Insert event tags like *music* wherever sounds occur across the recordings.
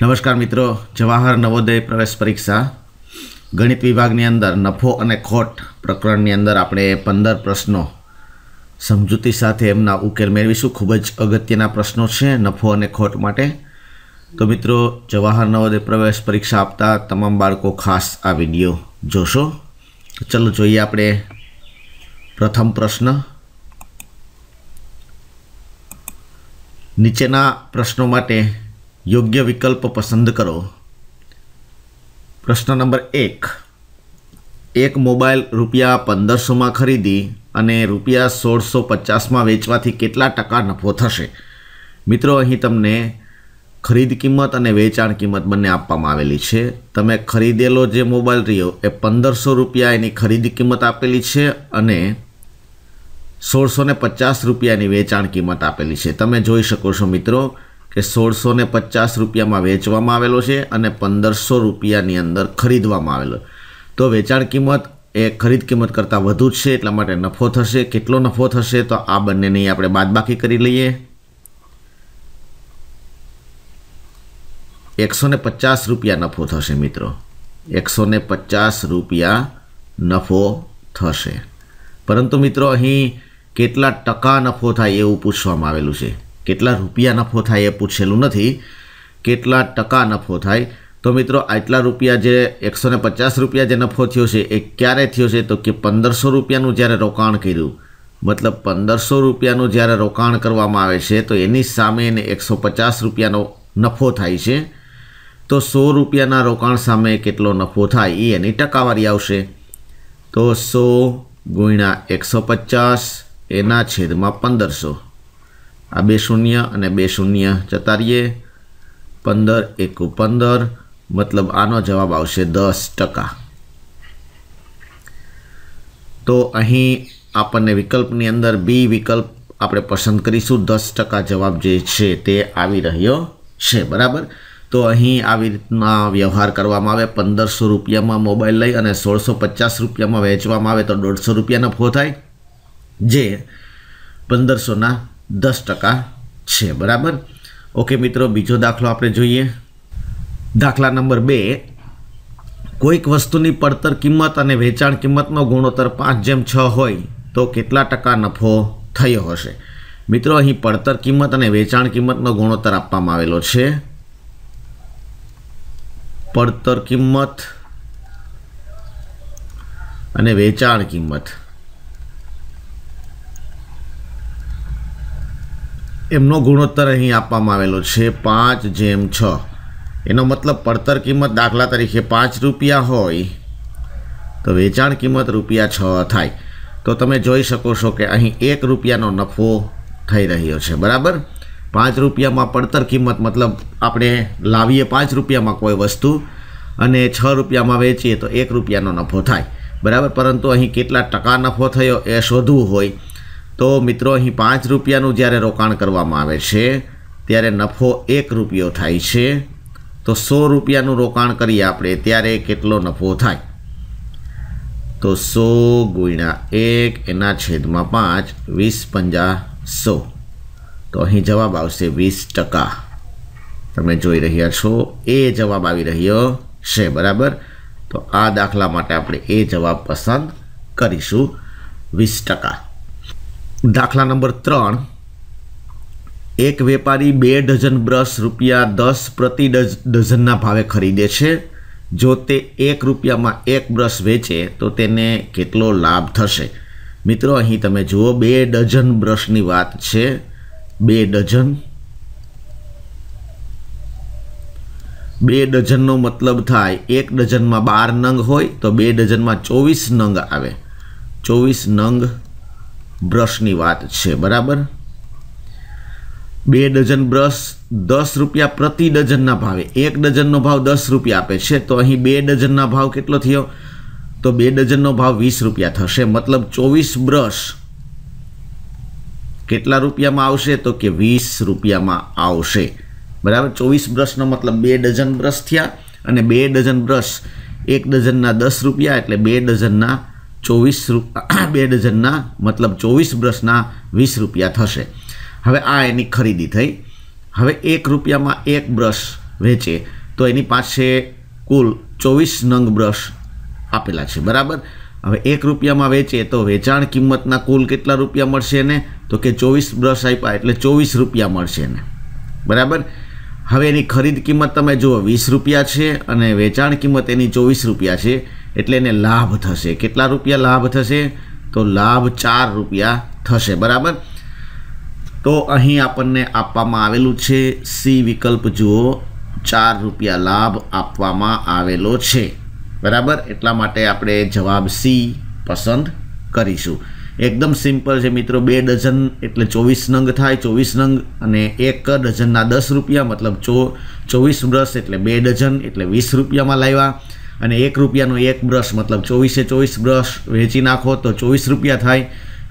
નમસ્કાર મિત્રો જવાહર નવોદય પ્રવેશ પરીક્ષા ગણિત વિભાગની અંદર નફો અને ખોટ પ્રકરણની અંદર આપણે પંદર પ્રશ્નો સમજૂતી સાથે એમના ઉકેલ મેળવીશું ખૂબ જ અગત્યના પ્રશ્નો છે નફો અને ખોટ માટે તો મિત્રો જવાહર નવોદય પ્રવેશ પરીક્ષા આપતા તમામ બાળકો ખાસ આ વિડીયો જોશો ચલો જોઈએ આપણે પ્રથમ પ્રશ્ન નીચેના પ્રશ્નો માટે યોગ્ય વિકલ્પ પસંદ કરો પ્રશ્ન નંબર એક એક મોબાઈલ રૂપિયા પંદરસોમાં ખરીદી અને રૂપિયા સોળસો પચાસમાં વેચવાથી કેટલા ટકા નફો થશે મિત્રો અહીં તમને ખરીદ કિંમત અને વેચાણ કિંમત બંને આપવામાં આવેલી છે તમે ખરીદેલો જે મોબાઈલ રહ્યો એ પંદરસો રૂપિયા એની ખરીદ કિંમત આપેલી છે અને સોળસો પચાસ રૂપિયાની વેચાણ કિંમત આપેલી છે તમે જોઈ શકો છો મિત્રો કે સોળસો ને પચાસ રૂપિયામાં વેચવામાં આવેલો છે અને પંદરસો રૂપિયાની અંદર ખરીદવામાં આવેલો તો વેચાણ કિંમત એ ખરીદ કિંમત કરતાં વધુ જ છે એટલા માટે નફો થશે કેટલો નફો થશે તો આ બંનેની આપણે બાદબાકી કરી લઈએ એકસો ને પચાસ રૂપિયા નફો થશે મિત્રો એકસો ને પચાસ રૂપિયા નફો થશે પરંતુ મિત્રો અહીં કેટલા ટકા નફો થાય એવું પૂછવામાં આવેલું છે કેટલા રૂપિયા નફો થાય એ પૂછેલું નથી કેટલા ટકા નફો થાય તો મિત્રો આટલા રૂપિયા જે એકસો પચાસ રૂપિયા જે નફો થયો છે એ ક્યારે થયો છે તો કે પંદરસો રૂપિયાનું જ્યારે રોકાણ કર્યું મતલબ પંદરસો રૂપિયાનું જ્યારે રોકાણ કરવામાં આવે છે તો એની સામે એને એકસો પચાસ રૂપિયાનો નફો થાય છે તો સો રૂપિયાના રોકાણ સામે કેટલો નફો થાય એ એની ટકાવારી આવશે તો સો ગુણ્યા એકસો પચાસ એના છેદમાં પંદરસો આ બે શૂન્ય અને બે શૂન્ય જતા પંદર એકુ પંદર મતલબ આનો જવાબ આવશે દસ ટકા તો અહીં આપણને વિકલ્પની અંદર બી વિકલ્પ આપણે પસંદ કરીશું દસ ટકા જવાબ જે છે તે આવી રહ્યો છે બરાબર તો અહીં આવી રીતના વ્યવહાર કરવામાં આવે પંદરસો રૂપિયામાં મોબાઈલ લઈ અને સોળસો પચાસ રૂપિયામાં વેચવામાં આવે તો દોઢસો રૂપિયાનો ફો થાય જે પંદરસોના દસ ટકા છે બરાબર ઓકે મિત્રો બીજો દાખલો આપણે જોઈએ દાખલા નંબર બે કોઈક વસ્તુની પડતર કિંમત અને વેચાણ કિંમતનો ગુણોત્તર પાંચ જેમ છ હોય તો કેટલા ટકા નફો થયો હશે મિત્રો અહીં પડતર કિંમત અને વેચાણ કિંમતનો ગુણોત્તર આપવામાં આવેલો છે પડતર કિંમત અને વેચાણ કિંમત એમનો ગુણોત્તર અહીં આપવામાં આવેલો છે પાંચ જેમ છ એનો મતલબ પડતર કિંમત દાખલા તરીકે પાંચ રૂપિયા હોય તો વેચાણ કિંમત રૂપિયા છ થાય તો તમે જોઈ શકો છો કે અહીં એક રૂપિયાનો નફો થઈ રહ્યો છે બરાબર પાંચ રૂપિયામાં પડતર કિંમત મતલબ આપણે લાવીએ પાંચ રૂપિયામાં કોઈ વસ્તુ અને છ રૂપિયામાં વેચીએ તો એક રૂપિયાનો નફો થાય બરાબર પરંતુ અહીં કેટલા ટકા નફો થયો એ શોધવું હોય તો મિત્રો અહીં પાંચ રૂપિયાનું જ્યારે રોકાણ કરવામાં આવે છે ત્યારે નફો એક રૂપિયો થાય છે તો સો રૂપિયાનું રોકાણ કરીએ આપણે ત્યારે કેટલો નફો થાય તો સો ગુણ્યા એક એના છેદમાં પાંચ વીસ પંજા સો તો અહીં જવાબ આવશે વીસ ટકા તમે જોઈ રહ્યા છો એ જવાબ આવી રહ્યો છે બરાબર તો આ દાખલા માટે આપણે એ જવાબ પસંદ કરીશું વીસ ટકા દાખલા નંબર ત્રણ એક વેપારી બે ડઝન બ્રશ રૂપિયા દસ પ્રતિ ડઝ ડઝનના ભાવે ખરીદે છે જો તે એક રૂપિયામાં એક બ્રશ વેચે તો તેને કેટલો લાભ થશે મિત્રો અહીં તમે જુઓ બે ડઝન બ્રશની વાત છે બે ડઝન બે ડઝનનો મતલબ થાય એક ડઝનમાં બાર નંગ હોય તો બે ડઝનમાં ચોવીસ નંગ આવે ચોવીસ નંગ બ્રશની વાત છે બરાબર બે ડઝન બ્રશ દસ રૂપિયા પ્રતિ ડઝનના ભાવે એક ડઝનનો ભાવ દસ રૂપિયા આપે છે તો અહીં બે ડઝનના ભાવ કેટલો થયો તો બે ડઝનનો ભાવ વીસ રૂપિયા થશે મતલબ ચોવીસ બ્રશ કેટલા રૂપિયામાં આવશે તો કે વીસ રૂપિયામાં આવશે બરાબર ચોવીસ બ્રશનો મતલબ બે ડઝન બ્રશ થયા અને બે ડઝન બ્રશ એક ડઝનના દસ રૂપિયા એટલે બે ડઝનના ચોવીસ *clears throat* બે ડઝનના મતલબ ચોવીસ બ્રશના વીસ રૂપિયા થશે હવે આ એની ખરીદી થઈ હવે એક રૂપિયામાં એક બ્રશ વેચે તો એની પાસે કુલ ચોવીસ નંગ બ્રશ આપેલા છે બરાબર હવે એક રૂપિયામાં વેચે તો વેચાણ કિંમતના કુલ કેટલા રૂપિયા મળશે એને તો કે ચોવીસ બ્રશ આપ્યા એટલે ચોવીસ રૂપિયા મળશે એને બરાબર હવે એની ખરીદ કિંમત તમે જુઓ વીસ રૂપિયા છે અને વેચાણ કિંમત એની ચોવીસ રૂપિયા છે એટલે એને લાભ થશે કેટલા રૂપિયા લાભ થશે તો લાભ ચાર રૂપિયા થશે બરાબર તો અહીં આપણને આપવામાં આવેલું છે સી વિકલ્પ જુઓ ચાર રૂપિયા લાભ આપવામાં આવેલો છે બરાબર એટલા માટે આપણે જવાબ સી પસંદ કરીશું એકદમ સિમ્પલ છે મિત્રો બે ડઝન એટલે ચોવીસ નંગ થાય ચોવીસ નંગ અને એક ડઝનના દસ રૂપિયા મતલબ ચો ચોવીસ બ્રશ એટલે બે ડઝન એટલે વીસ રૂપિયામાં લાવ્યા અને એક રૂપિયાનો એક બ્રશ મતલબ ચોવીસે ચોવીસ બ્રશ વેચી નાખો તો ચોવીસ રૂપિયા થાય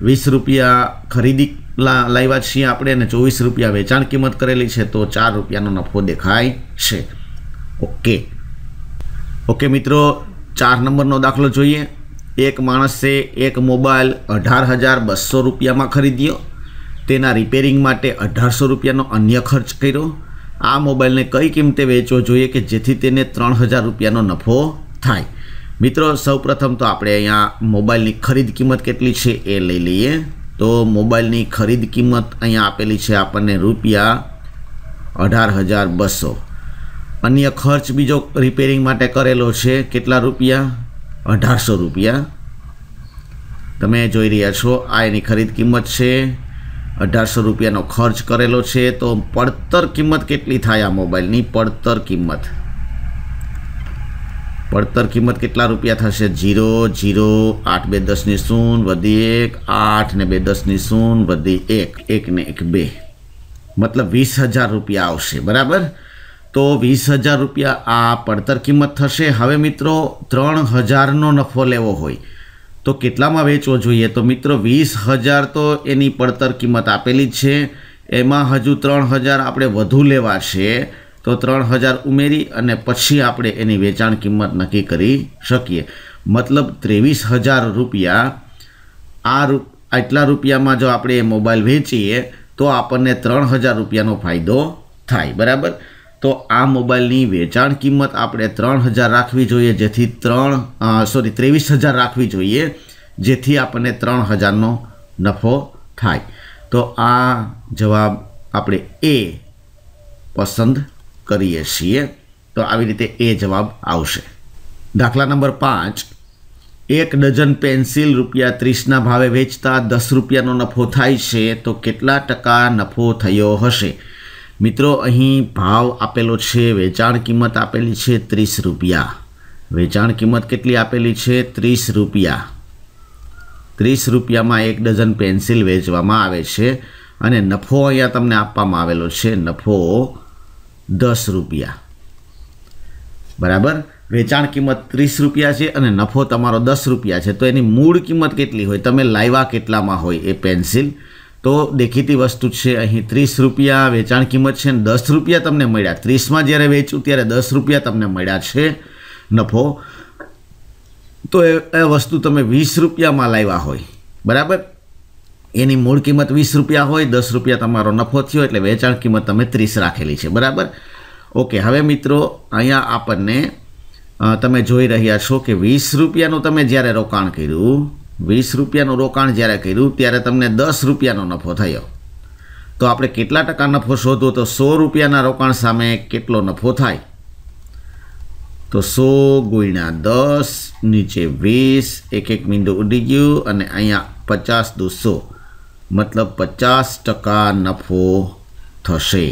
વીસ રૂપિયા ખરીદી લાવ્યા છીએ આપણે અને ચોવીસ રૂપિયા વેચાણ કિંમત કરેલી છે તો ચાર રૂપિયાનો નફો દેખાય છે ઓકે ઓકે મિત્રો ચાર નંબરનો દાખલો જોઈએ એક માણસે એક મોબાઈલ અઢાર હજાર બસો રૂપિયામાં ખરીદ્યો તેના રિપેરિંગ માટે અઢારસો રૂપિયાનો અન્ય ખર્ચ કર્યો આ મોબાઈલને કઈ કિંમતે વેચવો જોઈએ કે જેથી તેને ત્રણ હજાર રૂપિયાનો નફો થાય મિત્રો સૌપ્રથમ તો આપણે અહીંયા મોબાઈલની ખરીદ કિંમત કેટલી છે એ લઈ લઈએ તો મોબાઈલની ખરીદ કિંમત અહીંયા આપેલી છે આપણને રૂપિયા અઢાર હજાર બસો અન્ય ખર્ચ બીજો રિપેરિંગ માટે કરેલો છે કેટલા રૂપિયા અઢારસો રૂપિયા તમે જોઈ રહ્યા છો આ એની ખરીદ કિંમત છે અઢારસો રૂપિયાનો ખર્ચ કરેલો છે તો પડતર કિંમત કેટલી થાય આ મોબાઈલની પડતર કિંમત પડતર કિંમત કેટલા રૂપિયા થશે જીરો જીરો આઠ બે દસની શૂન વધી એક આઠ ને બે દસની શૂન વધી એક એક ને એક બે મતલબ વીસ હજાર રૂપિયા આવશે બરાબર તો વીસ હજાર રૂપિયા આ પડતર કિંમત થશે હવે મિત્રો ત્રણ હજારનો નફો લેવો હોય તો કેટલામાં વેચવો જોઈએ તો મિત્રો વીસ હજાર તો એની પડતર કિંમત આપેલી જ છે એમાં હજુ ત્રણ હજાર આપણે વધુ લેવા છે તો ત્રણ હજાર ઉમેરી અને પછી આપણે એની વેચાણ કિંમત નક્કી કરી શકીએ મતલબ ત્રેવીસ હજાર રૂપિયા આ રૂપ આટલા રૂપિયામાં જો આપણે એ મોબાઈલ વેચીએ તો આપણને ત્રણ હજાર રૂપિયાનો ફાયદો થાય બરાબર તો આ મોબાઈલની વેચાણ કિંમત આપણે ત્રણ હજાર રાખવી જોઈએ જેથી ત્રણ સોરી ત્રેવીસ હજાર રાખવી જોઈએ જેથી આપણને ત્રણ હજારનો નફો થાય તો આ જવાબ આપણે એ પસંદ કરીએ છીએ તો આવી રીતે એ જવાબ આવશે દાખલા નંબર પાંચ એક ડઝન પેન્સિલ રૂપિયા ત્રીસના ભાવે વેચતા દસ રૂપિયાનો નફો થાય છે તો કેટલા ટકા નફો થયો હશે મિત્રો અહીં ભાવ આપેલો છે વેચાણ કિંમત આપેલી છે ત્રીસ રૂપિયા વેચાણ કિંમત કેટલી આપેલી છે ત્રીસ રૂપિયા ત્રીસ રૂપિયામાં એક ડઝન પેન્સિલ વેચવામાં આવે છે અને નફો અહીંયા તમને આપવામાં આવેલો છે નફો દસ રૂપિયા બરાબર વેચાણ કિંમત ત્રીસ રૂપિયા છે અને નફો તમારો દસ રૂપિયા છે તો એની મૂળ કિંમત કેટલી હોય તમે લાવ્યા કેટલામાં હોય એ પેન્સિલ તો દેખીતી વસ્તુ છે અહીં ત્રીસ રૂપિયા વેચાણ કિંમત છે ને દસ રૂપિયા તમને મળ્યા ત્રીસમાં જ્યારે વેચ્યું ત્યારે દસ રૂપિયા તમને મળ્યા છે નફો તો એ વસ્તુ તમે વીસ રૂપિયામાં લાવ્યા હોય બરાબર એની મૂળ કિંમત વીસ રૂપિયા હોય દસ રૂપિયા તમારો નફો થયો એટલે વેચાણ કિંમત તમે ત્રીસ રાખેલી છે બરાબર ઓકે હવે મિત્રો અહીંયા આપણને તમે જોઈ રહ્યા છો કે વીસ રૂપિયાનું તમે જ્યારે રોકાણ કર્યું વીસ રૂપિયાનું રોકાણ જ્યારે કર્યું ત્યારે તમને દસ રૂપિયાનો નફો થયો તો આપણે કેટલા ટકા નફો શોધવો તો સો રૂપિયાના રોકાણ સામે કેટલો નફો થાય તો સો ગુણ્યા દસ નીચે વીસ એક એક બિંદુ ઉડી ગયું અને અહીંયા પચાસ દુ સો મતલબ પચાસ ટકા નફો થશે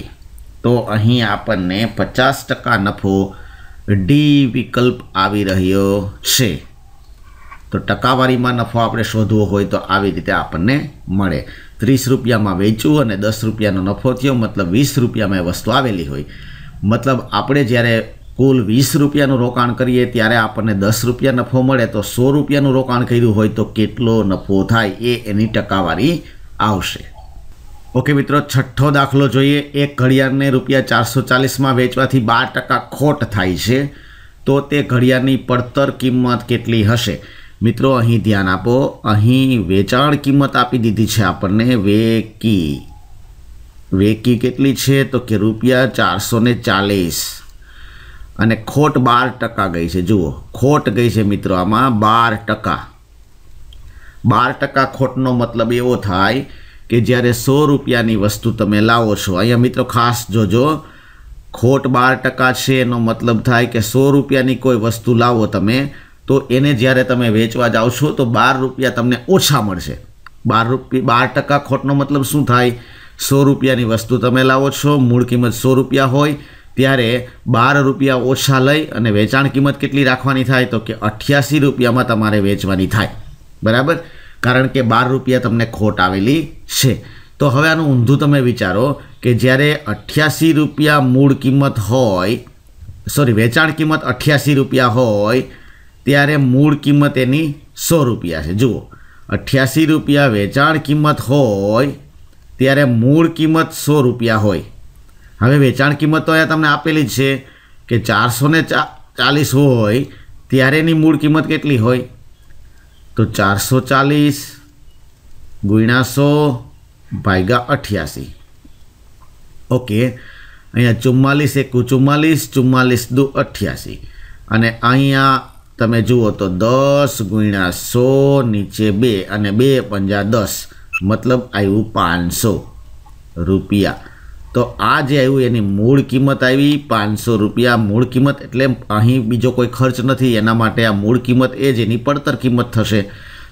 તો અહીં આપણને પચાસ ટકા નફો ડી વિકલ્પ આવી રહ્યો છે તો ટકાવારીમાં નફો આપણે શોધવો હોય તો આવી રીતે આપણને મળે ત્રીસ રૂપિયામાં વેચવું અને દસ રૂપિયાનો નફો થયો મતલબ વીસ રૂપિયામાં વસ્તુ આવેલી હોય મતલબ આપણે જ્યારે કુલ વીસ રૂપિયાનું રોકાણ કરીએ ત્યારે આપણને દસ રૂપિયા નફો મળે તો સો રૂપિયાનું રોકાણ કર્યું હોય તો કેટલો નફો થાય એ એની ટકાવારી આવશે ઓકે મિત્રો છઠ્ઠો દાખલો જોઈએ એક ઘડિયાળને રૂપિયા ચારસો ચાલીસમાં વેચવાથી બાર ટકા ખોટ થાય છે તો તે ઘડિયાળની પડતર કિંમત કેટલી હશે મિત્રો અહીં ધ્યાન આપો અહીં વેચાણ કિંમત આપી દીધી છે આપણને વેકી વેકી કેટલી છે તો કે રૂપિયા ચારસો ચાલીસ અને ખોટ બાર ટકા ગઈ છે જુઓ ખોટ ગઈ છે મિત્રો આમાં બાર ટકા બાર ટકા ખોટનો મતલબ એવો થાય કે જ્યારે સો રૂપિયાની વસ્તુ તમે લાવો છો અહીંયા મિત્રો ખાસ જોજો ખોટ બાર ટકા છે એનો મતલબ થાય કે સો રૂપિયાની કોઈ વસ્તુ લાવો તમે તો એને જ્યારે તમે વેચવા જાઓ તો બાર રૂપિયા તમને ઓછા મળશે બાર રૂપિયા બાર ટકા ખોટનો મતલબ શું થાય સો રૂપિયાની વસ્તુ તમે લાવો છો મૂળ કિંમત સો રૂપિયા હોય ત્યારે બાર રૂપિયા ઓછા લઈ અને વેચાણ કિંમત કેટલી રાખવાની થાય તો કે અઠ્યાસી રૂપિયામાં તમારે વેચવાની થાય બરાબર કારણ કે બાર રૂપિયા તમને ખોટ આવેલી છે તો હવે આનું ઊંધું તમે વિચારો કે જ્યારે અઠ્યાસી રૂપિયા મૂળ કિંમત હોય સોરી વેચાણ કિંમત અઠ્યાસી રૂપિયા હોય ત્યારે મૂળ કિંમત એની સો રૂપિયા છે જુઓ અઠ્યાસી રૂપિયા વેચાણ કિંમત હોય ત્યારે મૂળ કિંમત સો રૂપિયા હોય હવે વેચાણ કિંમત તો અહીંયા તમને આપેલી જ છે કે ચારસોને ચા ચાલીસ હોય ત્યારે એની મૂળ કિંમત કેટલી હોય તો ચારસો ચાલીસ ગુણ્યા સો ભાગ્યા અઠ્યાસી ઓકે અહીંયા ચુમ્માલીસ એકુ ચુમ્માલીસ ચુમ્માલીસ દુ અઠ્યાસી અને અહીંયા તમે જુઓ તો દસ ગુણ્યા સો નીચે બે અને બે પંજા દસ મતલબ આવ્યું પાંચસો રૂપિયા તો આ જે આવ્યું એની મૂળ કિંમત આવી પાંચસો રૂપિયા મૂળ કિંમત એટલે અહીં બીજો કોઈ ખર્ચ નથી એના માટે આ મૂળ કિંમત એ જ એની પડતર કિંમત થશે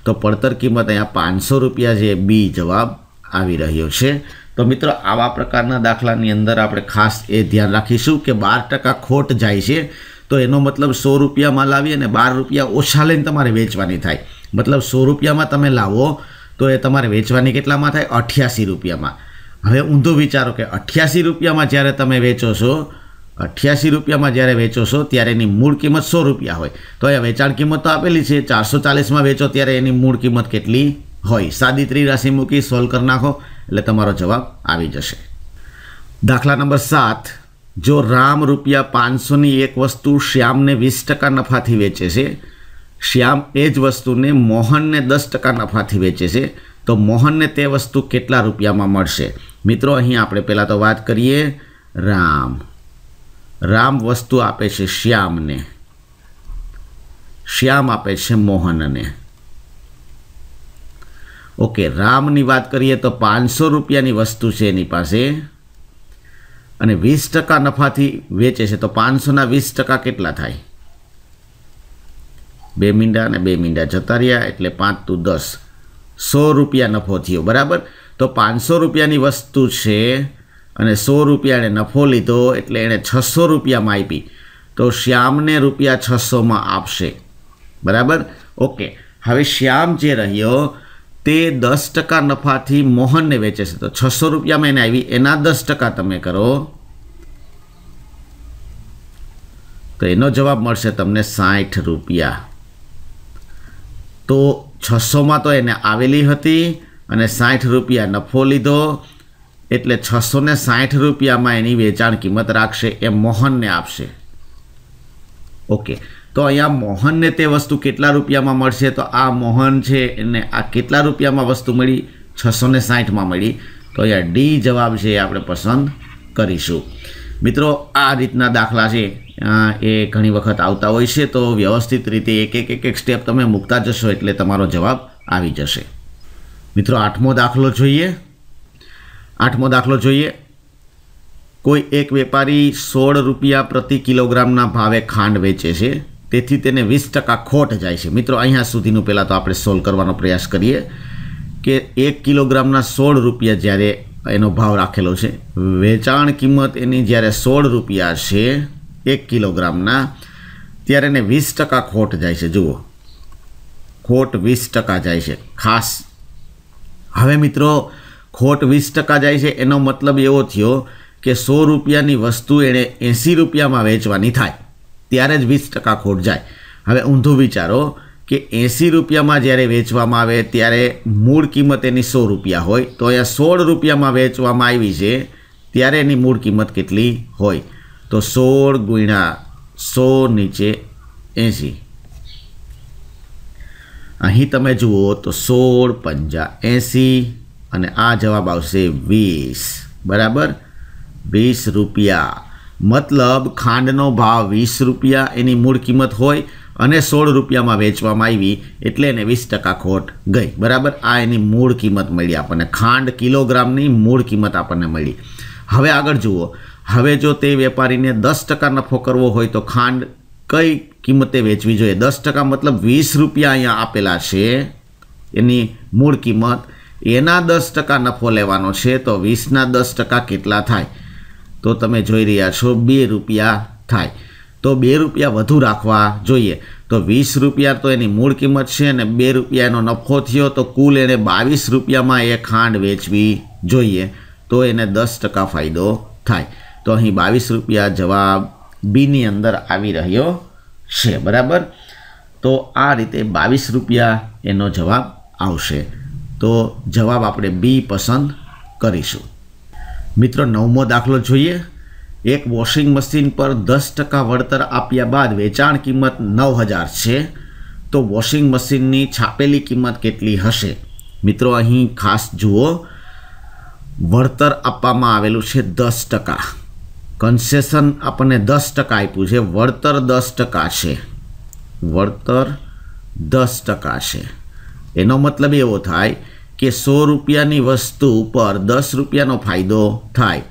તો પડતર કિંમત અહીંયા પાંચસો રૂપિયા જે બી જવાબ આવી રહ્યો છે તો મિત્રો આવા પ્રકારના દાખલાની અંદર આપણે ખાસ એ ધ્યાન રાખીશું કે બાર ટકા ખોટ જાય છે તો એનો મતલબ સો રૂપિયામાં લાવી અને બાર રૂપિયા ઓછા લઈને તમારે વેચવાની થાય મતલબ સો રૂપિયામાં તમે લાવો તો એ તમારે વેચવાની કેટલામાં થાય અઠ્યાસી રૂપિયામાં હવે ઊંધો વિચારો કે અઠ્યાસી રૂપિયામાં જ્યારે તમે વેચો છો અઠ્યાસી રૂપિયામાં જ્યારે વેચો છો ત્યારે એની મૂળ કિંમત સો રૂપિયા હોય તો એ વેચાણ કિંમત તો આપેલી છે ચારસો ચાલીસમાં વેચો ત્યારે એની મૂળ કિંમત કેટલી હોય સાદી ત્રિરાશિ મૂકી સોલ્વ કરી નાખો એટલે તમારો જવાબ આવી જશે દાખલા નંબર સાત જો રામ રૂપિયા પાંચસોની એક વસ્તુ શ્યામને વીસ ટકા નફાથી વેચે છે શ્યામ એ જ વસ્તુને મોહનને દસ ટકા નફાથી વેચે છે તો મોહનને તે વસ્તુ કેટલા રૂપિયામાં મળશે મિત્રો અહીં આપણે પહેલાં તો વાત કરીએ રામ રામ વસ્તુ આપે છે શ્યામને શ્યામ આપે છે મોહનને ઓકે રામની વાત કરીએ તો પાંચસો રૂપિયાની વસ્તુ છે એની પાસે અને વીસ ટકા નફાથી વેચે છે તો પાંચસોના વીસ ટકા કેટલા થાય બે મીંડા અને બે મીંડા જતા રહ્યા એટલે પાંચ ટુ દસ સો રૂપિયા નફો થયો બરાબર તો પાંચસો રૂપિયાની વસ્તુ છે અને સો રૂપિયા એણે નફો લીધો એટલે એણે છસો રૂપિયામાં આપી તો શ્યામને રૂપિયા છસોમાં આપશે બરાબર ઓકે હવે શ્યામ જે રહ્યો તે દસ ટકા નફાથી મોહનને વેચે છે તો છસો રૂપિયામાં એને આવી એના દસ ટકા તમે કરો તો એનો જવાબ મળશે તમને સાઠ રૂપિયા તો છસોમાં તો એને આવેલી હતી અને સાઠ રૂપિયા નફો લીધો એટલે છસો ને સાઠ રૂપિયામાં એની વેચાણ કિંમત રાખશે એ મોહનને આપશે ઓકે તો અહીંયા મોહનને તે વસ્તુ કેટલા રૂપિયામાં મળશે તો આ મોહન છે એને આ કેટલા રૂપિયામાં વસ્તુ મળી છસો ને સાઠમાં મળી તો અહીંયા ડી જવાબ છે એ આપણે પસંદ કરીશું મિત્રો આ રીતના દાખલા છે એ ઘણી વખત આવતા હોય છે તો વ્યવસ્થિત રીતે એક એક એક એક સ્ટેપ તમે મૂકતા જશો એટલે તમારો જવાબ આવી જશે મિત્રો આઠમો દાખલો જોઈએ આઠમો દાખલો જોઈએ કોઈ એક વેપારી સોળ રૂપિયા પ્રતિ કિલોગ્રામના ભાવે ખાંડ વેચે છે તેથી તેને વીસ ટકા ખોટ જાય છે મિત્રો અહીંયા સુધીનું પહેલાં તો આપણે સોલ્વ કરવાનો પ્રયાસ કરીએ કે એક કિલોગ્રામના સોળ રૂપિયા જ્યારે એનો ભાવ રાખેલો છે વેચાણ કિંમત એની જ્યારે સોળ રૂપિયા છે એક કિલોગ્રામના ત્યારે એને વીસ ટકા ખોટ જાય છે જુઓ ખોટ વીસ ટકા જાય છે ખાસ હવે મિત્રો ખોટ વીસ ટકા જાય છે એનો મતલબ એવો થયો કે સો રૂપિયાની વસ્તુ એણે એંસી રૂપિયામાં વેચવાની થાય ત્યારે જ વીસ ટકા ખોટ જાય હવે ઊંધો વિચારો કે એંસી રૂપિયામાં જ્યારે વેચવામાં આવે ત્યારે મૂળ કિંમત એની સો રૂપિયા હોય તો અહીંયા સોળ રૂપિયામાં વેચવામાં આવી છે ત્યારે એની મૂળ કિંમત કેટલી હોય તો સોળ ગુણ્યા સો નીચે એંસી અહીં તમે જુઓ તો સોળ પંજા એંસી અને આ જવાબ આવશે વીસ બરાબર વીસ રૂપિયા મતલબ ખાંડનો ભાવ વીસ રૂપિયા એની મૂળ કિંમત હોય અને સોળ રૂપિયામાં વેચવામાં આવી એટલે એને વીસ ટકા ખોટ ગઈ બરાબર આ એની મૂળ કિંમત મળી આપણને ખાંડ કિલોગ્રામની મૂળ કિંમત આપણને મળી હવે આગળ જુઓ હવે જો તે વેપારીને દસ ટકા નફો કરવો હોય તો ખાંડ કઈ કિંમતે વેચવી જોઈએ દસ ટકા મતલબ વીસ રૂપિયા અહીંયા આપેલા છે એની મૂળ કિંમત એના દસ ટકા નફો લેવાનો છે તો વીસના દસ ટકા કેટલા થાય તો તમે જોઈ રહ્યા છો બે રૂપિયા થાય તો બે રૂપિયા વધુ રાખવા જોઈએ તો વીસ રૂપિયા તો એની મૂળ કિંમત છે અને બે રૂપિયાનો નફો થયો તો કુલ એણે બાવીસ રૂપિયામાં એ ખાંડ વેચવી જોઈએ તો એને દસ ટકા ફાયદો થાય તો અહીં બાવીસ રૂપિયા જવાબ બીની અંદર આવી રહ્યો છે બરાબર તો આ રીતે બાવીસ રૂપિયા એનો જવાબ આવશે તો જવાબ આપણે બી પસંદ કરીશું મિત્રો નવમો દાખલો જોઈએ એક વોશિંગ મશીન પર દસ ટકા વળતર આપ્યા બાદ વેચાણ કિંમત નવ હજાર છે તો વોશિંગ મશીનની છાપેલી કિંમત કેટલી હશે મિત્રો અહીં ખાસ જુઓ વળતર આપવામાં આવેલું છે દસ ટકા કન્સેશન આપણને દસ ટકા આપ્યું છે વળતર દસ ટકા છે વળતર દસ ટકા છે એનો મતલબ એવો થાય કે સો રૂપિયાની વસ્તુ ઉપર દસ રૂપિયાનો ફાયદો થાય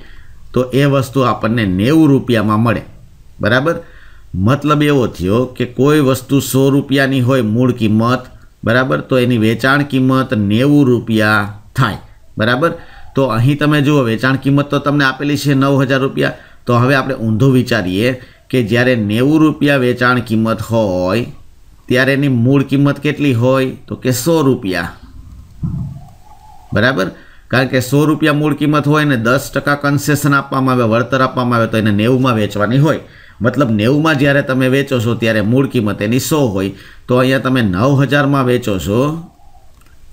તો એ વસ્તુ આપણને નેવું રૂપિયામાં મળે બરાબર મતલબ એવો થયો કે કોઈ વસ્તુ સો રૂપિયાની હોય મૂળ કિંમત બરાબર તો એની વેચાણ કિંમત નેવું રૂપિયા થાય બરાબર તો અહીં તમે જુઓ વેચાણ કિંમત તો તમને આપેલી છે નવ હજાર રૂપિયા તો હવે આપણે ઊંધો વિચારીએ કે જ્યારે નેવું રૂપિયા વેચાણ કિંમત હોય ત્યારે એની મૂળ કિંમત કેટલી હોય તો કે સો રૂપિયા બરાબર કારણ કે સો રૂપિયા મૂળ કિંમત હોય ને દસ ટકા કન્સેશન આપવામાં આવે વળતર આપવામાં આવે તો એને નેવુંમાં વેચવાની હોય મતલબ નેવુંમાં જ્યારે તમે વેચો છો ત્યારે મૂળ કિંમત એની સો હોય તો અહીંયા તમે નવ હજારમાં વેચો છો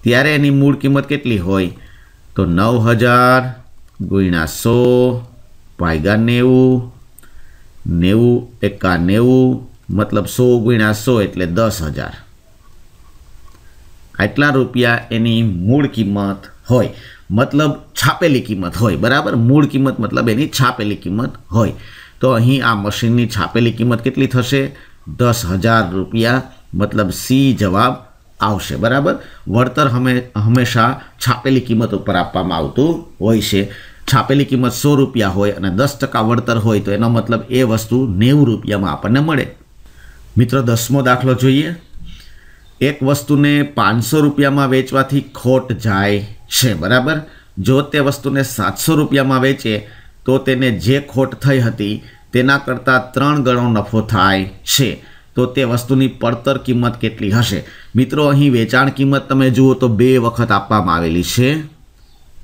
ત્યારે એની મૂળ કિંમત કેટલી હોય તો નવ હજાર ગુણ્યા સો ભાગ્યા નેવું નેવું એકા નેવું મતલબ સો ગુણ્યા સો એટલે દસ હજાર આટલા રૂપિયા એની મૂળ કિંમત હોય મતલબ છાપેલી કિંમત હોય બરાબર મૂળ કિંમત મતલબ એની છાપેલી કિંમત હોય તો અહીં આ મશીનની છાપેલી કિંમત કેટલી થશે દસ હજાર રૂપિયા મતલબ સી જવાબ આવશે બરાબર વળતર હમે હંમેશા છાપેલી કિંમત ઉપર આપવામાં આવતું હોય છે છાપેલી કિંમત સો રૂપિયા હોય અને દસ ટકા વળતર હોય તો એનો મતલબ એ વસ્તુ નેવું રૂપિયામાં આપણને મળે મિત્રો દસમો દાખલો જોઈએ એક વસ્તુને પાંચસો રૂપિયામાં વેચવાથી ખોટ જાય છે બરાબર જો તે વસ્તુને સાતસો રૂપિયામાં વેચે તો તેને જે ખોટ થઈ હતી તેના કરતાં ત્રણ ગણો નફો થાય છે તો તે વસ્તુની પડતર કિંમત કેટલી હશે મિત્રો અહીં વેચાણ કિંમત તમે જુઓ તો બે વખત આપવામાં આવેલી છે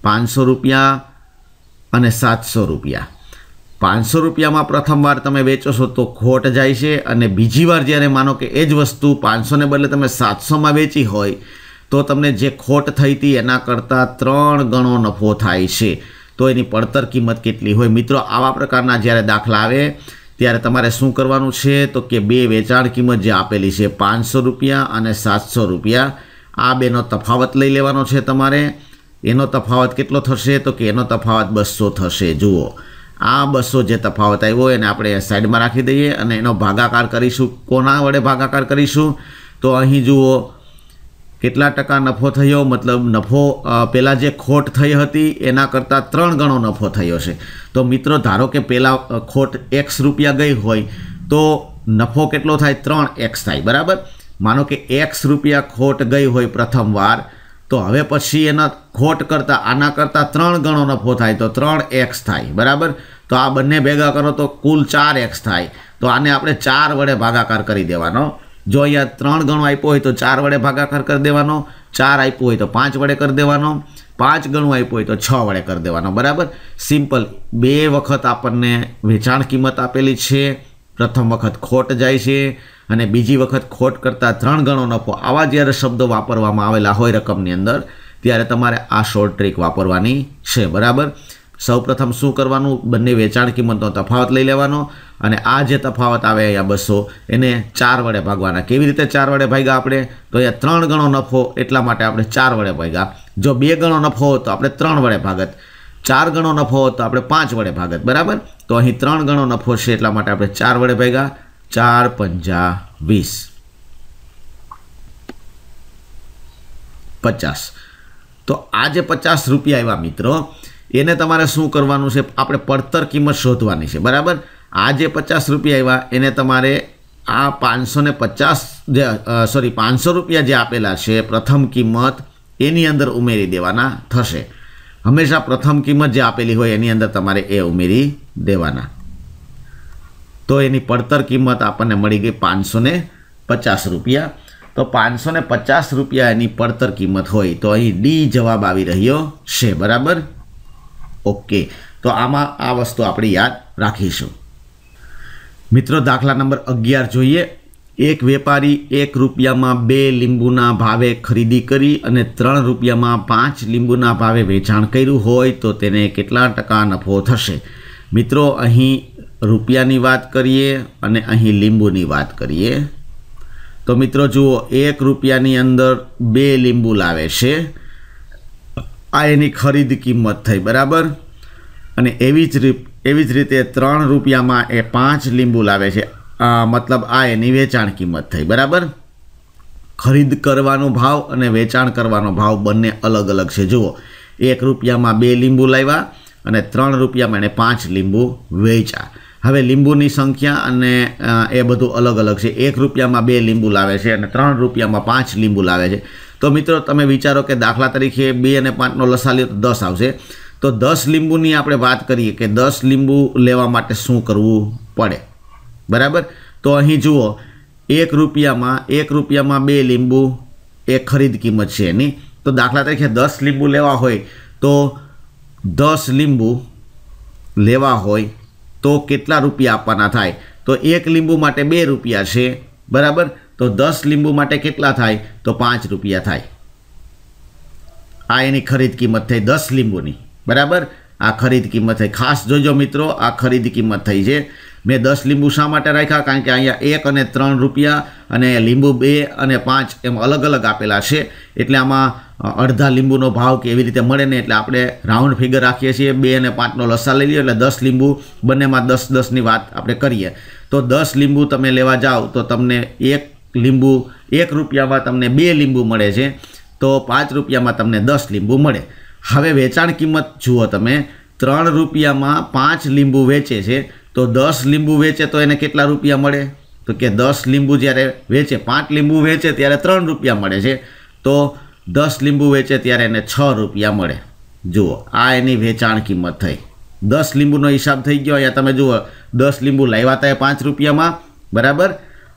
પાંચસો રૂપિયા અને સાતસો રૂપિયા પાંચસો રૂપિયામાં પ્રથમવાર તમે વેચો છો તો ખોટ જાય છે અને બીજી વાર જ્યારે માનો કે એ જ વસ્તુ પાંચસોને બદલે તમે સાતસોમાં વેચી હોય તો તમને જે ખોટ થઈ હતી એના કરતાં ત્રણ ગણો નફો થાય છે તો એની પડતર કિંમત કેટલી હોય મિત્રો આવા પ્રકારના જ્યારે દાખલા આવે ત્યારે તમારે શું કરવાનું છે તો કે બે વેચાણ કિંમત જે આપેલી છે પાંચસો રૂપિયા અને સાતસો રૂપિયા આ બેનો તફાવત લઈ લેવાનો છે તમારે એનો તફાવત કેટલો થશે તો કે એનો તફાવત બસો થશે જુઓ આ બસો જે તફાવત આવ્યો એને આપણે સાઈડમાં રાખી દઈએ અને એનો ભાગાકાર કરીશું કોના વડે ભાગાકાર કરીશું તો અહીં જુઓ કેટલા ટકા નફો થયો મતલબ નફો પહેલાં જે ખોટ થઈ હતી એના કરતાં ત્રણ ગણો નફો થયો છે તો મિત્રો ધારો કે પહેલાં ખોટ એક્સ રૂપિયા ગઈ હોય તો નફો કેટલો થાય ત્રણ એક્સ થાય બરાબર માનો કે એક્સ રૂપિયા ખોટ ગઈ હોય પ્રથમવાર તો હવે પછી એના ખોટ કરતાં આના કરતાં ત્રણ ગણો નફો થાય તો ત્રણ એક્સ થાય બરાબર તો આ બંને ભેગા કરો તો કુલ ચાર એક્સ થાય તો આને આપણે ચાર વડે ભાગાકાર કરી દેવાનો જો અહીંયા ત્રણ ગણો આપ્યો હોય તો ચાર વડે ભાગાકાર કરી દેવાનો ચાર આપ્યો હોય તો પાંચ વડે કરી દેવાનો પાંચ ગણું આપ્યું હોય તો છ વડે કરી દેવાનો બરાબર સિમ્પલ બે વખત આપણને વેચાણ કિંમત આપેલી છે પ્રથમ વખત ખોટ જાય છે અને બીજી વખત ખોટ કરતાં ત્રણ ગણો નફો આવા જ્યારે શબ્દો વાપરવામાં આવેલા હોય રકમની અંદર ત્યારે તમારે આ શોર્ટ ટ્રીક વાપરવાની છે બરાબર સૌપ્રથમ શું કરવાનું બંને વેચાણ કિંમતનો તફાવત લઈ લેવાનો અને આ જે તફાવત આવે અહીંયા બસો એને ચાર વડે ભાગવાના કેવી રીતે ચાર વડે ભાગ્યા આપણે તો અહીંયા ત્રણ ગણો નફો એટલા માટે આપણે ચાર વડે ભાગ્યા જો બે ગણો નફો હોત તો આપણે ત્રણ વડે ભાગત ચાર ગણો નફો હોત તો આપણે પાંચ વડે ભાગત બરાબર તો અહીં ત્રણ ગણો નફો છે એટલા માટે આપણે ચાર વડે ભાગ્યા ચાર પંજા વીસ પચાસ તો આ જે પચાસ રૂપિયા આવ્યા મિત્રો એને તમારે શું કરવાનું છે આપણે પડતર કિંમત શોધવાની છે બરાબર આજે પચાસ રૂપિયા આવ્યા એને તમારે આ પાંચસો ને પચાસ જે સોરી પાંચસો રૂપિયા જે આપેલા છે પ્રથમ કિંમત એની અંદર ઉમેરી દેવાના થશે હંમેશા પ્રથમ કિંમત જે આપેલી હોય એની અંદર તમારે એ ઉમેરી દેવાના તો એની પડતર કિંમત આપણને મળી ગઈ પાંચસો પચાસ રૂપિયા તો પાંચસો પચાસ રૂપિયા એની પડતર કિંમત હોય તો અહીં ડી જવાબ આવી રહ્યો છે બરાબર ઓકે તો આમાં આ વસ્તુ આપણે યાદ રાખીશું મિત્રો દાખલા નંબર અગિયાર જોઈએ એક વેપારી એક રૂપિયામાં બે લીંબુના ભાવે ખરીદી કરી અને ત્રણ રૂપિયામાં પાંચ લીંબુના ભાવે વેચાણ કર્યું હોય તો તેને કેટલા ટકા નફો થશે મિત્રો અહીં રૂપિયાની વાત કરીએ અને અહીં લીંબુની વાત કરીએ તો મિત્રો જુઓ એક રૂપિયાની અંદર બે લીંબુ લાવે છે આ એની ખરીદ કિંમત થઈ બરાબર અને એવી જ એવી જ રીતે ત્રણ રૂપિયામાં એ પાંચ લીંબુ લાવે છે મતલબ આ એની વેચાણ કિંમત થઈ બરાબર ખરીદ કરવાનો ભાવ અને વેચાણ કરવાનો ભાવ બંને અલગ અલગ છે જુઓ એક રૂપિયામાં બે લીંબુ લાવ્યા અને ત્રણ રૂપિયામાં એણે પાંચ લીંબુ વેચ્યા હવે લીંબુની સંખ્યા અને એ બધું અલગ અલગ છે એક રૂપિયામાં બે લીંબુ લાવે છે અને ત્રણ રૂપિયામાં પાંચ લીંબુ લાવે છે તો મિત્રો તમે વિચારો કે દાખલા તરીકે બે અને પાંચનો લસા લ્યો તો દસ આવશે તો દસ લીંબુની આપણે વાત કરીએ કે દસ લીંબુ લેવા માટે શું કરવું પડે બરાબર તો અહીં જુઓ એક રૂપિયામાં એક રૂપિયામાં બે લીંબુ એ ખરીદ કિંમત છે એની તો દાખલા તરીકે દસ લીંબુ લેવા હોય તો દસ લીંબુ લેવા હોય તો કેટલા રૂપિયા આપવાના થાય તો એક લીંબુ માટે બે રૂપિયા છે બરાબર તો દસ લીંબુ માટે કેટલા થાય તો પાંચ રૂપિયા થાય આ એની ખરીદ કિંમત થઈ દસ લીંબુની બરાબર આ ખરીદ કિંમત થઈ ખાસ જોજો મિત્રો આ ખરીદ કિંમત થઈ છે મેં દસ લીંબુ શા માટે રાખ્યા કારણ કે અહીંયા એક અને ત્રણ રૂપિયા અને લીંબુ બે અને પાંચ એમ અલગ અલગ આપેલા છે એટલે આમાં અડધા લીંબુનો ભાવ કે એવી રીતે મળે ને એટલે આપણે રાઉન્ડ ફિગર રાખીએ છીએ બે અને પાંચનો લસા લઈ લઈએ એટલે દસ લીંબુ બંનેમાં દસ દસની વાત આપણે કરીએ તો દસ લીંબુ તમે લેવા જાઓ તો તમને એક લીંબુ એક રૂપિયામાં તમને બે લીંબુ મળે છે તો પાંચ રૂપિયામાં તમને દસ લીંબુ મળે હવે વેચાણ કિંમત જુઓ તમે ત્રણ રૂપિયામાં પાંચ લીંબુ વેચે છે તો દસ લીંબુ વેચે તો એને કેટલા રૂપિયા મળે તો કે દસ લીંબુ જ્યારે વેચે પાંચ લીંબુ વેચે ત્યારે ત્રણ રૂપિયા મળે છે તો દસ લીંબુ વેચે ત્યારે એને છ રૂપિયા મળે જુઓ આ એની વેચાણ કિંમત થઈ દસ લીંબુનો હિસાબ થઈ ગયો અહીંયા તમે જુઓ દસ લીંબુ લાવ્યા હતા એ પાંચ રૂપિયામાં બરાબર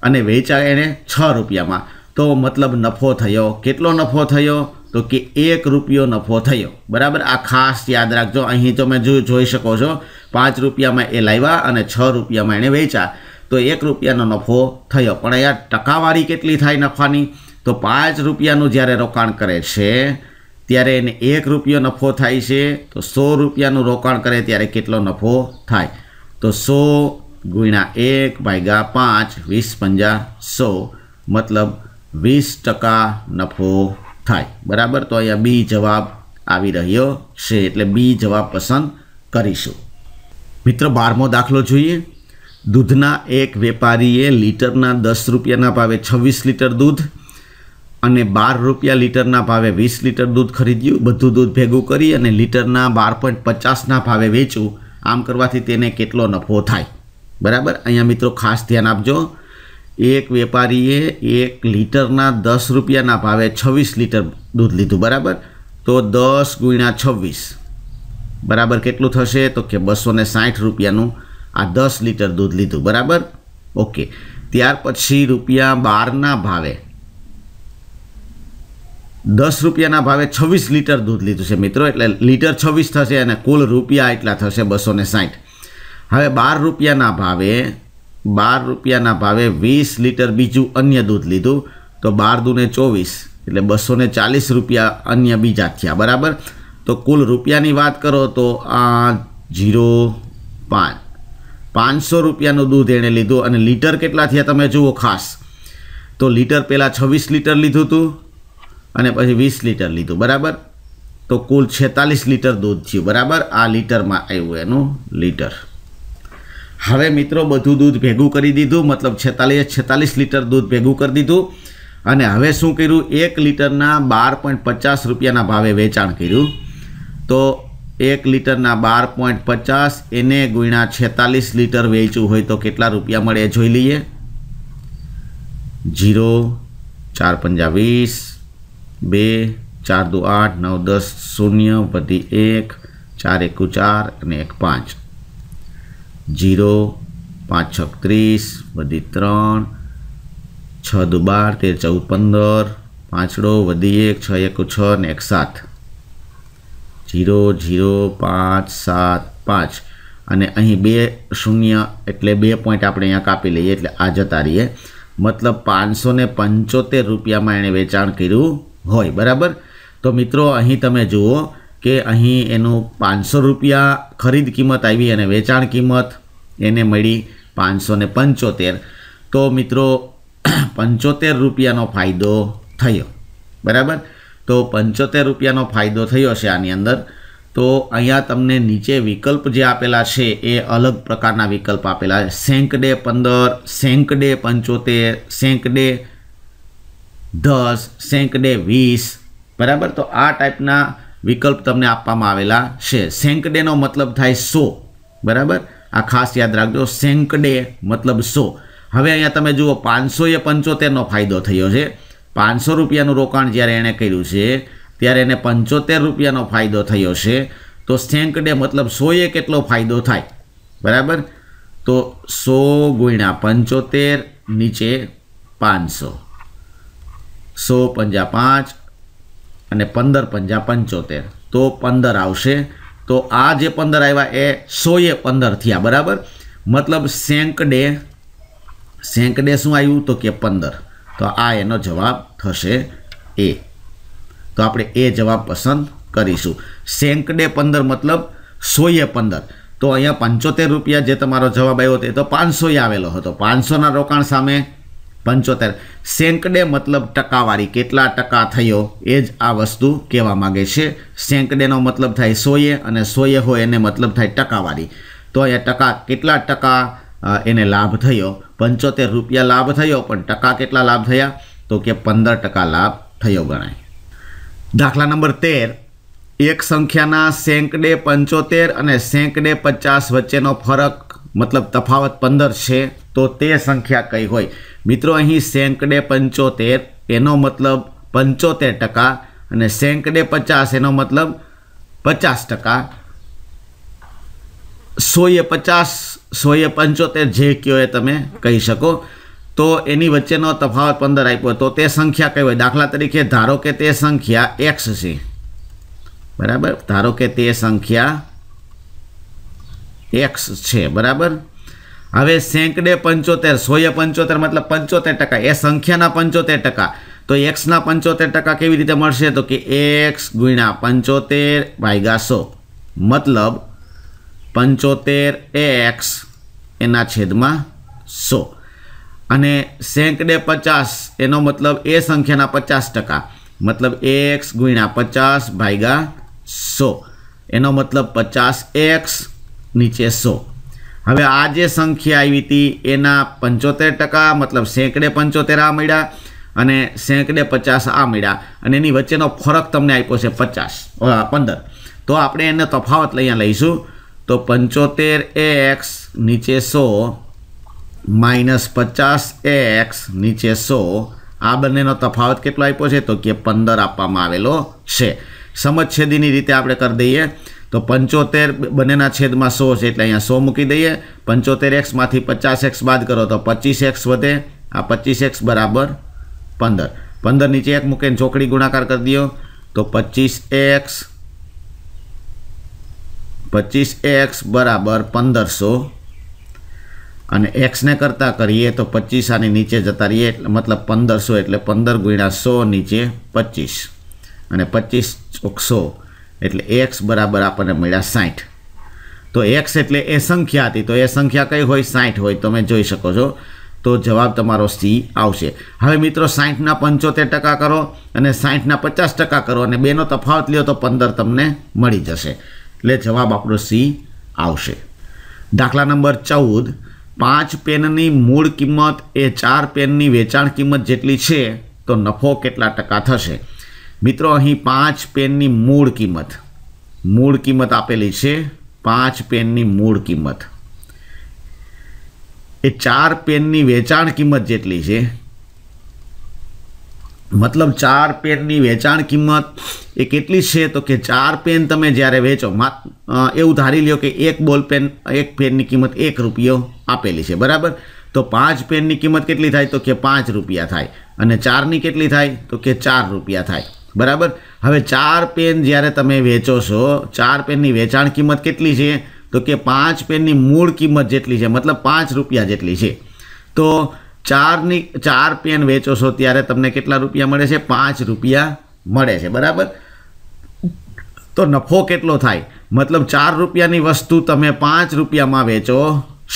અને વેચા એણે છ રૂપિયામાં તો મતલબ નફો થયો કેટલો નફો થયો તો કે એક રૂપિયો નફો થયો બરાબર આ ખાસ યાદ રાખજો અહીં તમે જો જોઈ શકો છો પાંચ રૂપિયામાં એ લાવ્યા અને છ રૂપિયામાં એણે વેચ્યા તો એક રૂપિયાનો નફો થયો પણ અહીંયા ટકાવારી કેટલી થાય નફાની તો પાંચ રૂપિયાનું જ્યારે રોકાણ કરે છે ત્યારે એને એક રૂપિયો નફો થાય છે તો સો રૂપિયાનું રોકાણ કરે ત્યારે કેટલો નફો થાય તો સો ગુણ્યા એક ભાગ્યા પાંચ વીસ પંજા સો મતલબ વીસ ટકા નફો થાય બરાબર તો અહીંયા બી જવાબ આવી રહ્યો છે એટલે બી જવાબ પસંદ કરીશું મિત્ર બારમો દાખલો જોઈએ દૂધના એક વેપારીએ લીટરના દસ રૂપિયાના ભાવે છવ્વીસ લીટર દૂધ અને બાર રૂપિયા લીટરના ભાવે વીસ લીટર દૂધ ખરીદ્યું બધું દૂધ ભેગું કરી અને લીટરના બાર પોઈન્ટ પચાસના ભાવે વેચવું આમ કરવાથી તેને કેટલો નફો થાય બરાબર અહીંયા મિત્રો ખાસ ધ્યાન આપજો એક વેપારીએ એક લીટરના દસ રૂપિયાના ભાવે છવ્વીસ લીટર દૂધ લીધું બરાબર તો દસ ગુણ્યા છવ્વીસ બરાબર કેટલું થશે તો કે બસો ને સાઠ રૂપિયાનું આ દસ લીટર દૂધ લીધું બરાબર ઓકે ત્યાર પછી રૂપિયા બારના ભાવે દસ રૂપિયાના ભાવે છવ્વીસ લીટર દૂધ લીધું છે મિત્રો એટલે લીટર છવ્વીસ થશે અને કુલ રૂપિયા એટલા થશે બસો ને સાઠ હવે બાર રૂપિયાના ભાવે બાર રૂપિયાના ભાવે વીસ લીટર બીજું અન્ય દૂધ લીધું તો બાર દૂને ચોવીસ એટલે બસો ને ચાલીસ રૂપિયા અન્ય બીજા થયા બરાબર તો કુલ રૂપિયાની વાત કરો તો આ જીરો પાંચ પાંચસો રૂપિયાનું દૂધ એણે લીધું અને લીટર કેટલા થયા તમે જુઓ ખાસ તો લીટર પહેલાં છવ્વીસ લીટર લીધું હતું અને પછી વીસ લીટર લીધું બરાબર તો કુલ છેતાલીસ લીટર દૂધ થયું બરાબર આ લીટરમાં આવ્યું એનું લીટર હવે મિત્રો બધું દૂધ ભેગું કરી દીધું મતલબ છેતાલીસ છેતાલીસ લીટર દૂધ ભેગું કરી દીધું અને હવે શું કર્યું એક લીટરના બાર પોઈન્ટ પચાસ રૂપિયાના ભાવે વેચાણ કર્યું તો એક લીટરના બાર પોઈન્ટ પચાસ એને ગુણ્યા છેતાલીસ લીટર વેચવું હોય તો કેટલા રૂપિયા મળે જોઈ લઈએ જીરો ચાર પંજા વીસ બે ચાર દુ આઠ નવ દસ શૂન્ય વધી એક ચાર એકુ ચાર અને એક પાંચ જીરો પાંચ છક ત્રીસ બધી ત્રણ છ દુ બાર તેર ચૌદ પંદર પાંચડો વધી એક છ એકુ છ અને એક સાત જીરો જીરો પાંચ સાત પાંચ અને અહીં બે શૂન્ય એટલે બે પોઈન્ટ આપણે અહીંયા કાપી લઈએ એટલે આ જતા રહીએ મતલબ પાંચસો પંચોતેર રૂપિયામાં એણે વેચાણ કર્યું હોય બરાબર તો મિત્રો અહીં તમે જુઓ કે અહીં એનું પાંચસો રૂપિયા ખરીદ કિંમત આવી અને વેચાણ કિંમત એને મળી પાંચસો ને પંચોતેર તો મિત્રો *clears throat* પંચોતેર રૂપિયાનો ફાયદો થયો બરાબર તો પંચોતેર રૂપિયાનો ફાયદો થયો છે આની અંદર તો અહીંયા તમને નીચે વિકલ્પ જે આપેલા છે એ અલગ પ્રકારના વિકલ્પ આપેલા છે સેંક ડે પંદર સેંક ડે પંચોતેર સેંક ડે દસ સેંકડે વીસ બરાબર તો આ ટાઈપના વિકલ્પ તમને આપવામાં આવેલા છે સેંકડેનો મતલબ થાય સો બરાબર આ ખાસ યાદ રાખજો સેંકડે મતલબ સો હવે અહીંયા તમે જુઓ પાંચસો એ પંચોતેરનો ફાયદો થયો છે પાંચસો રૂપિયાનું રોકાણ જ્યારે એણે કર્યું છે ત્યારે એને પંચોતેર રૂપિયાનો ફાયદો થયો છે તો સેંકડે મતલબ સોએ કેટલો ફાયદો થાય બરાબર તો સો ગુણ્યા પંચોતેર નીચે પાંચસો સો પંજા પાંચ અને પંદર પંજા પંચોતેર તો પંદર આવશે તો આ જે પંદર આવ્યા એ સોએ પંદર થયા બરાબર મતલબ સેંક સેંકડે શું આવ્યું તો કે પંદર તો આ એનો જવાબ થશે એ તો આપણે એ જવાબ પસંદ કરીશું સેંક ડે પંદર મતલબ સોએ પંદર તો અહીંયા પંચોતેર રૂપિયા જે તમારો જવાબ આવ્યો તે તો પાંચસોએ આવેલો હતો પાંચસોના રોકાણ સામે પંચોતેર સેંકડે મતલબ ટકાવારી કેટલા ટકા થયો એ જ આ વસ્તુ કહેવા માગે છે સેંકડેનો મતલબ થાય સોએ અને સોયે હોય એને મતલબ થાય ટકાવારી તો એ ટકા કેટલા ટકા એને લાભ થયો પંચોતેર રૂપિયા લાભ થયો પણ ટકા કેટલા લાભ થયા તો કે પંદર ટકા લાભ થયો ગણાય દાખલા નંબર તેર એક સંખ્યાના સેંકડે પંચોતેર અને સેંકડે પચાસ વચ્ચેનો ફરક મતલબ તફાવત પંદર છે તો તે સંખ્યા કઈ હોય મિત્રો અહીં સેંકડે પંચોતેર એનો મતલબ પંચોતેર ટકા અને સેંકડે પચાસ એનો મતલબ પચાસ ટકા સોએ પચાસ સોએ પંચોતેર જે કયો એ તમે કહી શકો તો એની વચ્ચેનો તફાવત પંદર આપ્યો તો તે સંખ્યા કઈ હોય દાખલા તરીકે ધારો કે તે સંખ્યા એક્સ છે બરાબર ધારો કે તે સંખ્યા એક્સ છે બરાબર હવે સેંકડે પંચોતેર સોએ પંચોતેર મતલબ પંચોતેર ટકા એ સંખ્યાના પંચોતેર ટકા તો એક્સના પંચોતેર ટકા કેવી રીતે મળશે તો કે એક્સ ગુણ્યા પંચોતેર ભાગ્યા સો મતલબ પંચોતેર એક્સ એના છેદમાં સો અને સેંકડે પચાસ એનો મતલબ એ સંખ્યાના પચાસ ટકા મતલબ એક્સ ગુણ્યા પચાસ ભાગ્યા સો એનો મતલબ પચાસ એક્સ નીચે સો હવે આ જે સંખ્યા આવી હતી એના પંચોતેર ટકા મતલબ સેંકડે પંચોતેર આ મળ્યા અને સેંકડે પચાસ આ મળ્યા અને એની વચ્ચેનો ફરક તમને આપ્યો છે પચાસ પંદર તો આપણે એને તફાવત લઈ લઈશું તો પંચોતેર એક્સ નીચે સો માઇનસ પચાસ એક્સ નીચે સો આ બંનેનો તફાવત કેટલો આપ્યો છે તો કે પંદર આપવામાં આવેલો છે સમજછેદીની રીતે આપણે કરી દઈએ તો પંચોતેર બંનેના છેદમાં સો છે એટલે અહીંયા સો મૂકી દઈએ પંચોતેર એક્સમાંથી પચાસ એક્સ બાદ કરો તો પચીસ એક્સ વધે આ પચીસ એક્સ બરાબર પંદર પંદર નીચે એક મૂકીને ચોકડી ગુણાકાર કરી દો તો પચીસ એક્સ પચીસ એક્સ બરાબર પંદરસો અને એક્સને કરતાં કરીએ તો પચીસ આની નીચે જતા રહીએ એટલે મતલબ પંદરસો એટલે પંદર ગુણ્યા સો નીચે પચીસ અને પચીસ સો એટલે એક્સ બરાબર આપણને મળ્યા સાઠ તો એક્સ એટલે એ સંખ્યા હતી તો એ સંખ્યા કઈ હોય સાઠ હોય તમે જોઈ શકો છો તો જવાબ તમારો સી આવશે હવે મિત્રો સાઠના પંચોતેર ટકા કરો અને સાઠના પચાસ ટકા કરો અને બેનો તફાવત લ્યો તો પંદર તમને મળી જશે એટલે જવાબ આપણો સી આવશે દાખલા નંબર ચૌદ પાંચ પેનની મૂળ કિંમત એ ચાર પેનની વેચાણ કિંમત જેટલી છે તો નફો કેટલા ટકા થશે મિત્રો અહીં પાંચ પેનની મૂળ કિંમત મૂળ કિંમત આપેલી છે પાંચ પેનની મૂળ કિંમત એ ચાર પેનની વેચાણ કિંમત જેટલી છે મતલબ ચાર પેનની વેચાણ કિંમત એ કેટલી છે તો કે ચાર પેન તમે જ્યારે વેચો એવું ધારી લ્યો કે એક બોલ પેન એક પેનની કિંમત એક રૂપિયો આપેલી છે બરાબર તો પાંચ પેનની કિંમત કેટલી થાય તો કે પાંચ રૂપિયા થાય અને ચારની કેટલી થાય તો કે ચાર રૂપિયા થાય બરાબર હવે ચાર પેન જ્યારે તમે વેચો છો ચાર પેનની વેચાણ કિંમત કેટલી છે તો કે પાંચ પેનની મૂળ કિંમત જેટલી છે મતલબ પાંચ રૂપિયા જેટલી છે તો ચારની ચાર પેન વેચો છો ત્યારે તમને કેટલા રૂપિયા મળે છે પાંચ રૂપિયા મળે છે બરાબર તો નફો કેટલો થાય મતલબ ચાર રૂપિયાની વસ્તુ તમે પાંચ રૂપિયામાં વેચો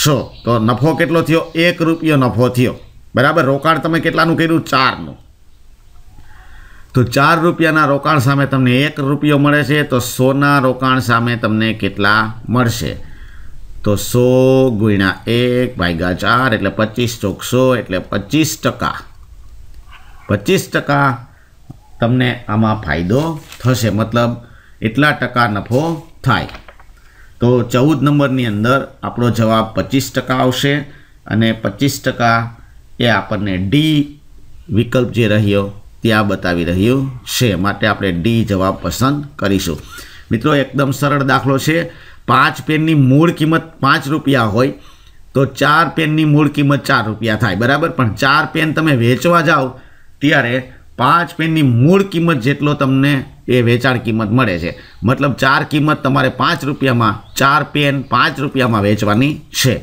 છો તો નફો કેટલો થયો એક રૂપિયો નફો થયો બરાબર રોકાણ તમે કેટલાનું કર્યું ચારનું તો ચાર રૂપિયાના રોકાણ સામે તમને એક રૂપિયો મળે છે તો સોના રોકાણ સામે તમને કેટલા મળશે તો સો ગુણ્યા એક ભાગ્યા ચાર એટલે પચીસ ચોકસો એટલે પચીસ ટકા પચીસ ટકા તમને આમાં ફાયદો થશે મતલબ એટલા ટકા નફો થાય તો ચૌદ નંબરની અંદર આપણો જવાબ પચીસ ટકા આવશે અને પચીસ ટકા એ આપણને ડી વિકલ્પ જે રહ્યો ત્યાં બતાવી રહ્યું છે માટે આપણે ડી જવાબ પસંદ કરીશું મિત્રો એકદમ સરળ દાખલો છે પાંચ પેનની મૂળ કિંમત પાંચ રૂપિયા હોય તો ચાર પેનની મૂળ કિંમત ચાર રૂપિયા થાય બરાબર પણ ચાર પેન તમે વેચવા જાઓ ત્યારે પાંચ પેનની મૂળ કિંમત જેટલો તમને એ વેચાણ કિંમત મળે છે મતલબ ચાર કિંમત તમારે પાંચ રૂપિયામાં ચાર પેન પાંચ રૂપિયામાં વેચવાની છે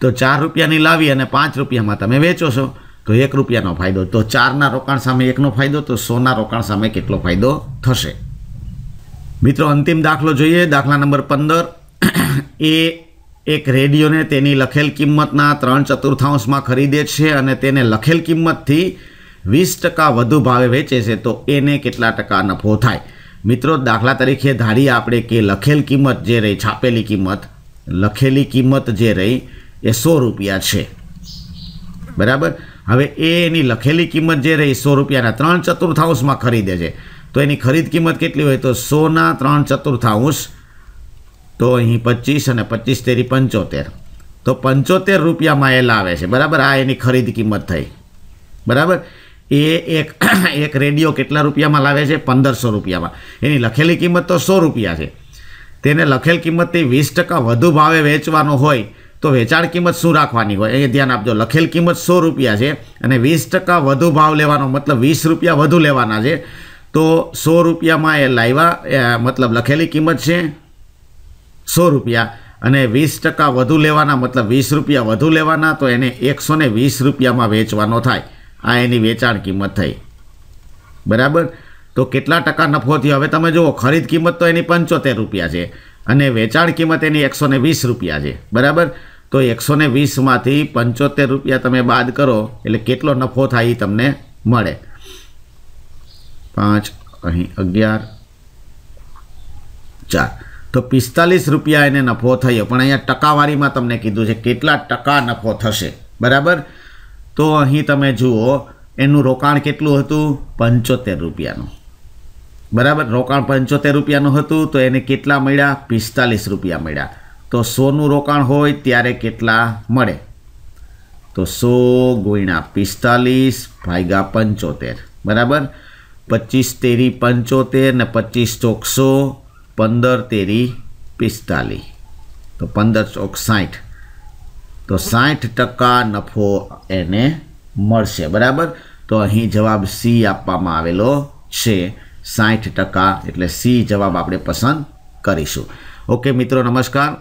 તો ચાર રૂપિયાની લાવી અને પાંચ રૂપિયામાં તમે વેચો છો તો એક રૂપિયાનો ફાયદો તો ચારના રોકાણ સામે એકનો ફાયદો તો સોના રોકાણ સામે કેટલો ફાયદો થશે મિત્રો અંતિમ દાખલો જોઈએ દાખલા નંબર પંદર એ એક રેડિયોને તેની લખેલ કિંમતના ત્રણ ચતુર્થાંશમાં ખરીદે છે અને તેને લખેલ કિંમતથી વીસ ટકા વધુ ભાવે વેચે છે તો એને કેટલા ટકા નફો થાય મિત્રો દાખલા તરીકે ધારીએ આપણે કે લખેલ કિંમત જે રહી છાપેલી કિંમત લખેલી કિંમત જે રહી એ સો રૂપિયા છે બરાબર હવે એ એની લખેલી કિંમત જે રહી સો રૂપિયાના ત્રણ ચતુર્થાંશમાં ખરીદે છે તો એની ખરીદ કિંમત કેટલી હોય તો સોના ત્રણ ચતુર્થાંશ તો અહીં પચીસ અને પચીસ તેરી પંચોતેર તો પંચોતેર રૂપિયામાં એ લાવે છે બરાબર આ એની ખરીદ કિંમત થઈ બરાબર એ એક એક રેડિયો કેટલા રૂપિયામાં લાવે છે પંદરસો રૂપિયામાં એની લખેલી કિંમત તો સો રૂપિયા છે તેને લખેલ કિંમતથી વીસ ટકા વધુ ભાવે વેચવાનો હોય તો વેચાણ કિંમત શું રાખવાની હોય એ ધ્યાન આપજો લખેલ કિંમત સો રૂપિયા છે અને વીસ ટકા વધુ ભાવ લેવાનો મતલબ વીસ રૂપિયા વધુ લેવાના છે તો સો રૂપિયામાં એ લાવ્યા મતલબ લખેલી કિંમત છે સો રૂપિયા અને વીસ ટકા વધુ લેવાના મતલબ વીસ રૂપિયા વધુ લેવાના તો એને એકસો ને વીસ રૂપિયામાં વેચવાનો થાય આ એની વેચાણ કિંમત થઈ બરાબર તો કેટલા ટકા નફો થયો હવે તમે જુઓ ખરીદ કિંમત તો એની પંચોતેર રૂપિયા છે અને વેચાણ કિંમત એની એકસો વીસ રૂપિયા છે બરાબર તો એકસો ને વીસમાંથી પંચોતેર રૂપિયા તમે બાદ કરો એટલે કેટલો નફો થાય એ તમને મળે પાંચ અહીં અગિયાર ચાર તો પિસ્તાલીસ રૂપિયા એને નફો થયો પણ અહીંયા ટકાવારીમાં તમને કીધું છે કેટલા ટકા નફો થશે બરાબર તો અહીં તમે જુઓ એનું રોકાણ કેટલું હતું પંચોતેર રૂપિયાનું બરાબર રોકાણ પંચોતેર રૂપિયાનું હતું તો એને કેટલા મળ્યા પિસ્તાલીસ રૂપિયા મળ્યા તો સોનું રોકાણ હોય ત્યારે કેટલા મળે તો સો ગુણ્યા પિસ્તાલીસ ભાગ્યા પંચોતેર બરાબર પચીસ તેરી પંચોતેર ને પચીસ ચોકસો પંદર તેરી પિસ્તાલીસ તો પંદર ચોક સાઠ તો સાઠ ટકા નફો એને મળશે બરાબર તો અહીં જવાબ સી આપવામાં આવેલો છે સાઠ ટકા એટલે સી જવાબ આપણે પસંદ કરીશું ઓકે મિત્રો નમસ્કાર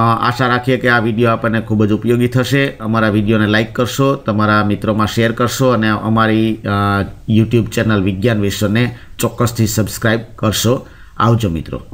આશા રાખીએ કે આ વિડીયો આપણને ખૂબ જ ઉપયોગી થશે અમારા વિડીયોને લાઇક કરશો તમારા મિત્રોમાં શેર કરશો અને અમારી યુટ્યુબ ચેનલ વિજ્ઞાન વિશ્વને ચોક્કસથી સબસ્ક્રાઈબ કરશો આવજો મિત્રો